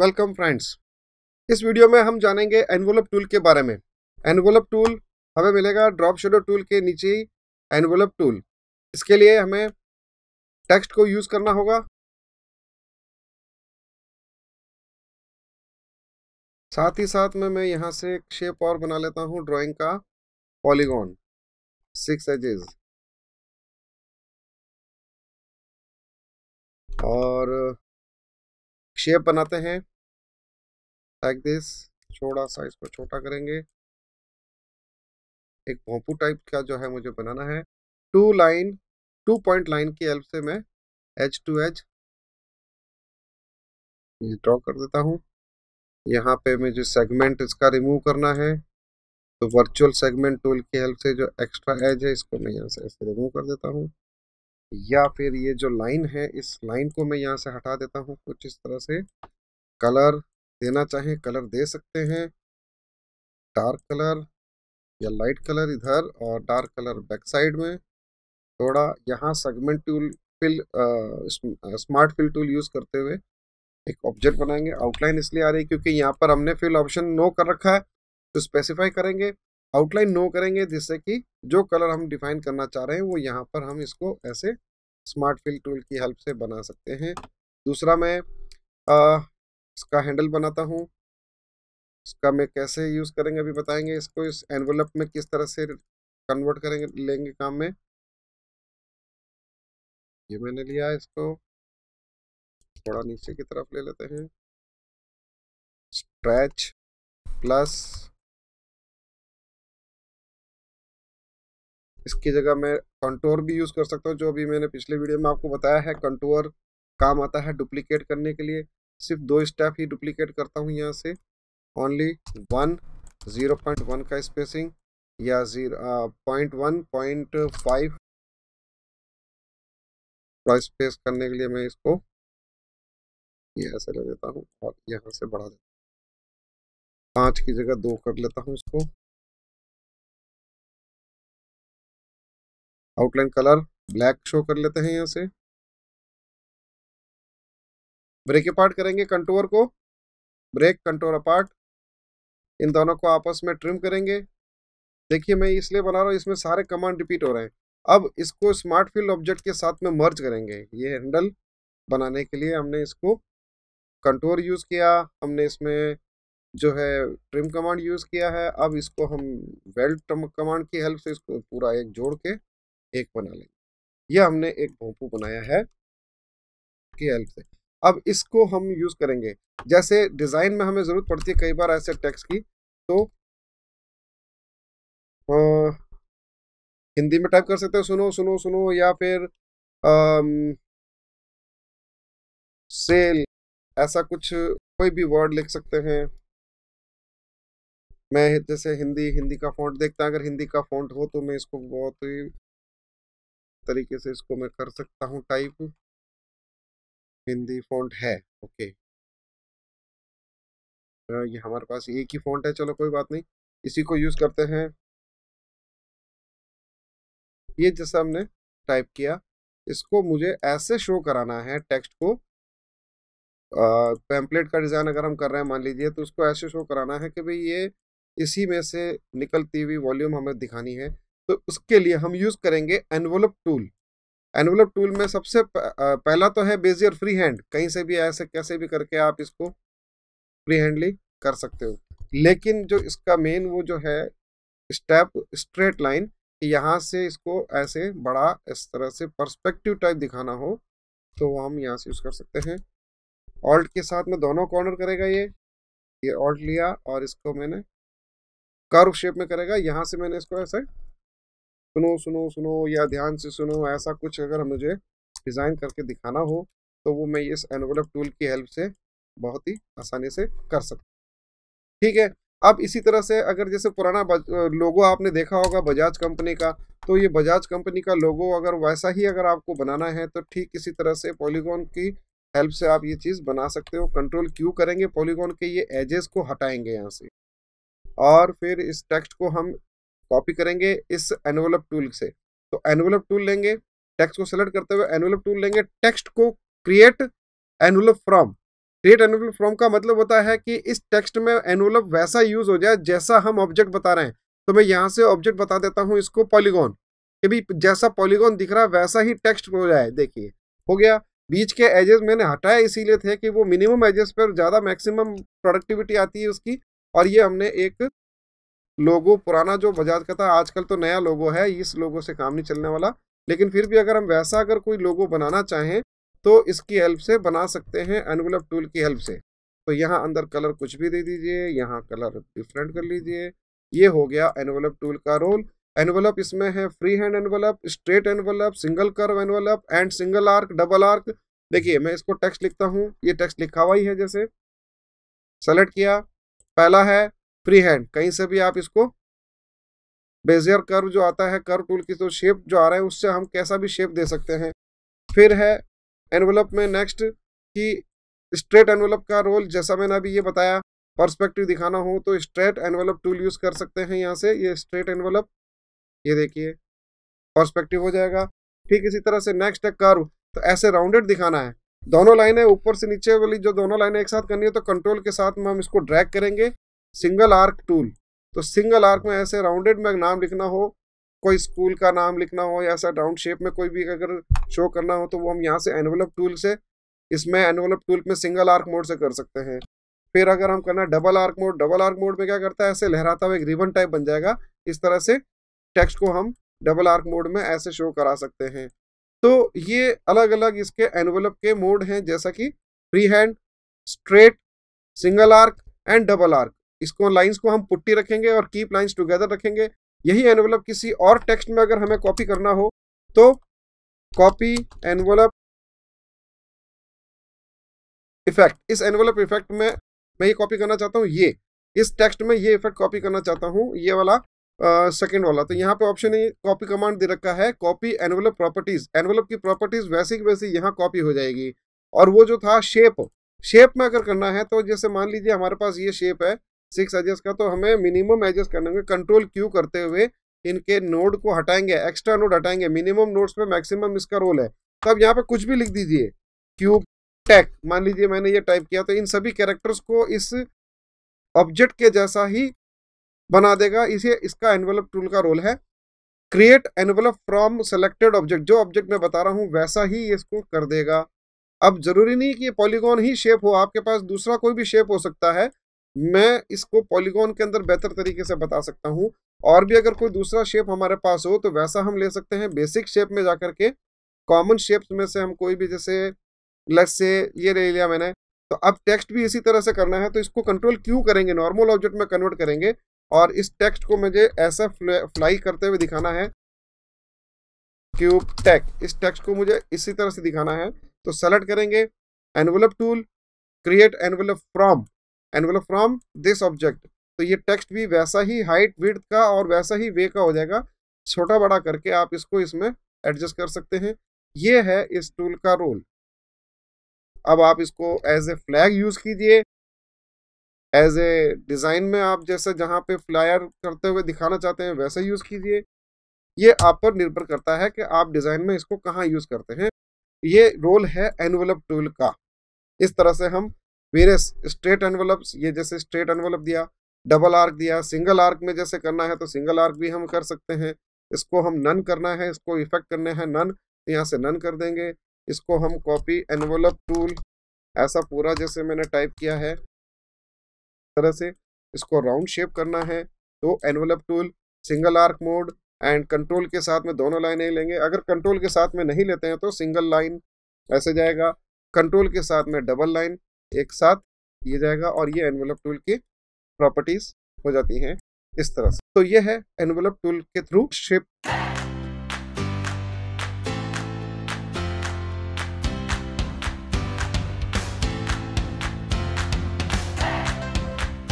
welcome friends इस video में हम जानेंगे एनवोलप टूल के बारे में एनवोलप टूल हमें मिलेगा ड्रॉप शेडो टूल के नीचे ही एनवोलप टूल इसके लिए हमें टेक्स्ट को यूज़ करना होगा साथ ही साथ में मैं यहाँ से एक शेप और बना लेता हूँ ड्राइंग का पॉलीगॉन सिक्स एजेस और शेप बनाते हैं लाइक दिस छोटा सा इसको छोटा करेंगे एक भोंपू टाइप का जो है मुझे बनाना है two line two point line की हेल्प से मैं एच टू एच ये ड्रॉ कर देता हूँ यहाँ पे मुझे सेगमेंट इसका रिमूव करना है तो वर्चुअल सेगमेंट टूल की हेल्प से जो एक्स्ट्रा एज है इसको मैं यहाँ से ऐसे रिमूव कर देता हूँ या फिर ये जो लाइन है इस लाइन को मैं यहाँ से हटा देता हूँ कुछ इस तरह से कलर देना चाहें कलर दे सकते हैं डार्क कलर या लाइट कलर इधर और डार्क कलर बैक साइड में थोड़ा यहाँ segment tool fill smart fill tool use करते हुए एक ऑब्जेक्ट बनाएंगे आउटलाइन इसलिए आ रही है क्योंकि यहाँ पर हमने फिल ऑप्शन नो कर रखा है तो स्पेसिफाई करेंगे आउटलाइन नो करेंगे जिससे कि जो कलर हम डिफाइन करना चाह रहे हैं वो यहाँ पर हम इसको ऐसे स्मार्ट फिल टूल की हेल्प से बना सकते हैं दूसरा मैं आ, इसका हैंडल बनाता हूँ इसका मैं कैसे यूज़ करेंगे अभी बताएंगे इसको इस एनवलप में किस तरह से कन्वर्ट करेंगे लेंगे काम में ये मैंने लिया इसको थोड़ा नीचे की तरफ ले लेते हैं स्ट्रैच प्लस इसकी जगह मैं कंटोर भी यूज़ कर सकता हूँ जो अभी मैंने पिछले वीडियो में आपको बताया है कंटोर काम आता है डुप्लीकेट करने के लिए सिर्फ दो स्टेप ही डुप्लीकेट करता हूँ यहाँ से only one zero point one का स्पेसिंग या zero point one point five थोड़ा स्पेस करने के लिए मैं इसको ये ऐसे ले लेता हूँ और यहाँ से बढ़ा देता हूँ पाँच की जगह दो कर लेता हूँ इसको आउटलाइन कलर ब्लैक शो कर लेते हैं यहाँ से ब्रेक अपार्ट करेंगे कंटोर को ब्रेक कंटोर अपार्ट इन दोनों को आपस में ट्रिम करेंगे देखिए मैं इसलिए बना रहा हूँ इसमें सारे कमांड रिपीट हो रहे हैं अब इसको स्मार्ट फील्ड ऑब्जेक्ट के साथ में मर्ज करेंगे ये हैंडल बनाने के लिए हमने इसको कंट्रोल यूज़ किया हमने इसमें जो है ट्रिम कमांड यूज़ किया है अब इसको हम बेल्ट कमांड की हेल्प से इसको पूरा एक जोड़ के एक बना लेंगे ये हमने एक भोंपू बनाया है की हेल्प से अब इसको हम यूज़ करेंगे जैसे डिज़ाइन में हमें ज़रूरत पड़ती है कई बार ऐसे टेक्स्ट की तो आ, हिंदी में टाइप कर सकते हैं सुनो सुनो सुनो या फिर आ, सेल ऐसा कुछ कोई भी वर्ड लिख सकते हैं मैं जैसे हिंदी हिंदी का फॉन्ट देखता अगर हिंदी का फॉन्ट हो तो मैं इसको बहुत ही तरीके से इसको मैं कर सकता हूँ टाइप हिंदी फॉन्ट है ओके ये हमारे पास एक ही फॉन्ट है चलो कोई बात नहीं इसी को यूज़ करते हैं ये जैसा हमने टाइप किया इसको मुझे ऐसे शो कराना है टेक्स्ट को पैम्पलेट का डिज़ाइन अगर हम कर रहे हैं मान लीजिए तो उसको ऐसे शो कराना है कि भाई ये इसी में से निकलती हुई वॉल्यूम हमें दिखानी है तो उसके लिए हम यूज़ करेंगे एनवोलप टूल एनवलप टूल में सबसे पहला तो है बेजियर फ्री हैंड कहीं से भी ऐसे कैसे भी करके आप इसको फ्री हैंडली कर सकते हो लेकिन जो इसका मेन वो जो है स्टेप स्ट्रेट लाइन यहाँ से इसको ऐसे बड़ा इस तरह से पर्सपेक्टिव टाइप दिखाना हो तो हम यहाँ से यूज़ कर सकते हैं ऑल्ट के साथ में दोनों कॉर्नर करेगा ये ये ऑल्ट लिया और इसको मैंने कर्व शेप में करेगा यहाँ से मैंने इसको ऐसे सुनो सुनो सुनो या ध्यान से सुनो ऐसा कुछ अगर मुझे डिज़ाइन करके दिखाना हो तो वो मैं इस एनवलप टूल की हेल्प से बहुत ही आसानी से कर सकता ठीक है अब इसी तरह से अगर जैसे पुराना लोगो आपने देखा होगा बजाज कंपनी का तो ये बजाज कंपनी का लोगो अगर वैसा ही अगर आपको बनाना है तो ठीक इसी तरह से पॉलीगॉन की हेल्प से आप ये चीज़ बना सकते हो कंट्रोल क्यू करेंगे पॉलीगॉन के ये एजेस को हटाएंगे यहाँ से और फिर इस टेक्स्ट को हम कॉपी करेंगे इस एनवलप टूल से तो एनवलप टूल लेंगे टेक्स्ट को सेलेक्ट करते हुए एनवलप टूल लेंगे टेक्स्ट को create envelope from create envelope from का मतलब होता है कि इस टेक्स्ट में एनवलप वैसा यूज हो जाए जैसा हम ऑब्जेक्ट बता रहे हैं तो मैं यहाँ से ऑब्जेक्ट बता देता हूँ इसको पॉलीगॉन कि भी जैसा पॉलीगॉन दिख रहा है वैसा ही टेक्स्ट हो जाए देखिए हो गया बीच के एजेस मैंने हटाए इसीलिए थे कि वो मिनिमम एजेस पर ज़्यादा मैक्सिमम प्रोडक्टिविटी आती है उसकी और ये हमने एक लोगो पुराना जो बजाज का था आजकल तो नया लोगो है इस लोगो से काम नहीं चलने वाला लेकिन फिर भी अगर हम वैसा अगर कोई लोगो बनाना चाहें तो इसकी हेल्प से बना सकते हैं एनवलप टूल की हेल्प से तो यहाँ अंदर कलर कुछ भी दे दीजिए यहाँ कलर डिफरेंट कर लीजिए ये हो गया एनवलप टूल का रोल एनवलप इसमें है free hand envelope straight envelope single curve envelope and single arc double arc देखिए मैं इसको टेक्स्ट लिखता हूँ ये टेक्स्ट लिखा हुआ ही है जैसे सेलेक्ट किया पहला है फ्री हैंड कहीं से भी आप इसको बेजियर कर्व जो आता है कर्व टूल की तो शेप जो आ रहा है उससे हम कैसा भी शेप दे सकते हैं फिर है एनवलप में नेक्स्ट कि स्ट्रेट एनवलप का रोल जैसा मैंने अभी ये बताया पर्सपेक्टिव दिखाना हो तो स्ट्रेट एनवलप टूल यूज़ कर सकते हैं यहाँ से ये स्ट्रेट एनवलप ये देखिए पर्सपेक्टिव हो जाएगा ठीक इसी तरह से नेक्स्ट है कर्व तो ऐसे राउंडेड दिखाना है दोनों लाइनें ऊपर से नीचे वाली जो दोनों लाइनें एक साथ करनी है तो कंट्रोल के साथ में हम इसको ड्रैग करेंगे सिंगल आर्क टूल तो सिंगल आर्क में ऐसे राउंडेड में नाम लिखना हो कोई स्कूल का नाम लिखना हो या ऐसा राउंड शेप में कोई भी अगर शो करना हो तो वो हम यहाँ से एनवलप टूल से इसमें एनवलप टूल में सिंगल आर्क मोड से कर सकते हैं फिर अगर हम करना double arc mode double arc mode में क्या करता है ऐसे लहराता हुआ एक रिबन टाइप बन जाएगा इस तरह से टेक्स्ट को हम डबल आर्क मोड में ऐसे शो करा सकते हैं तो ये अलग अलग इसके एनवलप के मोड हैं जैसा कि free hand straight single arc and double arc इसको लाइंस को हम पुट्टी रखेंगे और कीप लाइंस टुगेदर रखेंगे यही एनवलप किसी और टेक्स्ट में अगर हमें कॉपी करना हो तो कॉपी एनवलप इफेक्ट इस एनवलप इफेक्ट में मैं ये कॉपी करना चाहता हूँ ये इस टेक्स्ट में ये इफेक्ट कॉपी करना चाहता हूँ ये वाला सेकेंड वाला तो यहाँ पे ऑप्शन कॉपी कमांड दे रखा है कॉपी एनवलप प्रॉपर्टीज एनवलप की प्रॉपर्टीज वैसी की वैसी यहाँ कॉपी हो जाएगी और वो जो था शेप शेप में अगर करना है तो जैसे मान लीजिए हमारे पास ये शेप है सिक्स एजेस का तो हमें मिनिमम एजेस करने होंगे कंट्रोल क्यू करते हुए इनके नोड को हटाएंगे एक्स्ट्रा नोड हटाएंगे मिनिमम नोड्स पे मैक्सिमम इसका रोल है तो अब यहाँ पे कुछ भी लिख दीजिए क्यूब टेक मान लीजिए मैंने ये टाइप किया तो इन सभी कैरेक्टर्स को इस ऑब्जेक्ट के जैसा ही बना देगा इसे इसका एनवेलप टूल का रोल है create envelope from selected object जो ऑब्जेक्ट मैं बता रहा हूँ वैसा ही इसको कर देगा अब जरूरी नहीं कि ये पॉलीगॉन ही शेप हो आपके पास दूसरा कोई भी शेप हो सकता है मैं इसको पॉलीगॉन के अंदर बेहतर तरीके से बता सकता हूँ और भी अगर कोई दूसरा शेप हमारे पास हो तो वैसा हम ले सकते हैं बेसिक शेप में जाकर के कॉमन शेप्स में से हम कोई भी जैसे लेस से ये ले लिया मैंने तो अब टेक्स्ट भी इसी तरह से करना है तो इसको कंट्रोल क्यों करेंगे नॉर्मल ऑब्जेक्ट में कन्वर्ट करेंगे और इस टेक्स्ट को मुझे ऐसा फ्लाई करते हुए दिखाना है क्यूब टेक इस टेक्स्ट को मुझे इसी तरह से दिखाना है तो सेलेक्ट करेंगे envelope tool create envelope from envelope from this object तो ये टेक्स्ट भी वैसा ही हाइट विड का और वैसा ही वे का हो जाएगा छोटा बड़ा करके आप इसको इसमें एडजस्ट कर सकते हैं ये है इस टूल का रोल अब आप इसको एज ए फ्लैग यूज़ कीजिए एज ए डिज़ाइन में आप जैसे जहां पे फ्लायर करते हुए दिखाना चाहते हैं वैसे यूज़ कीजिए ये आप पर निर्भर करता है कि आप डिज़ाइन में इसको कहाँ यूज़ करते हैं ये रोल है एनवेलप टूल का इस तरह से हम मेरे स्ट्रेट एनवलप्स ये जैसे स्ट्रेट एनवलप दिया डबल आर्क दिया सिंगल आर्क में जैसे करना है तो सिंगल आर्क भी हम कर सकते हैं इसको हम नन करना है इसको इफेक्ट करना है नन तो यहाँ से नन कर देंगे इसको हम कॉपी एनवलप टूल ऐसा पूरा जैसे मैंने टाइप किया है तरह से इसको राउंड शेप करना है तो envelope tool single arc mode and control के साथ में दोनों लाइनें लेंगे अगर कंट्रोल के साथ में नहीं लेते हैं तो सिंगल लाइन ऐसे जाएगा कंट्रोल के साथ में डबल लाइन एक साथ ये जाएगा और ये एनवेलप टूल की प्रॉपर्टीज हो जाती हैं इस तरह से तो ये है एनवेलप टूल के थ्रू शेप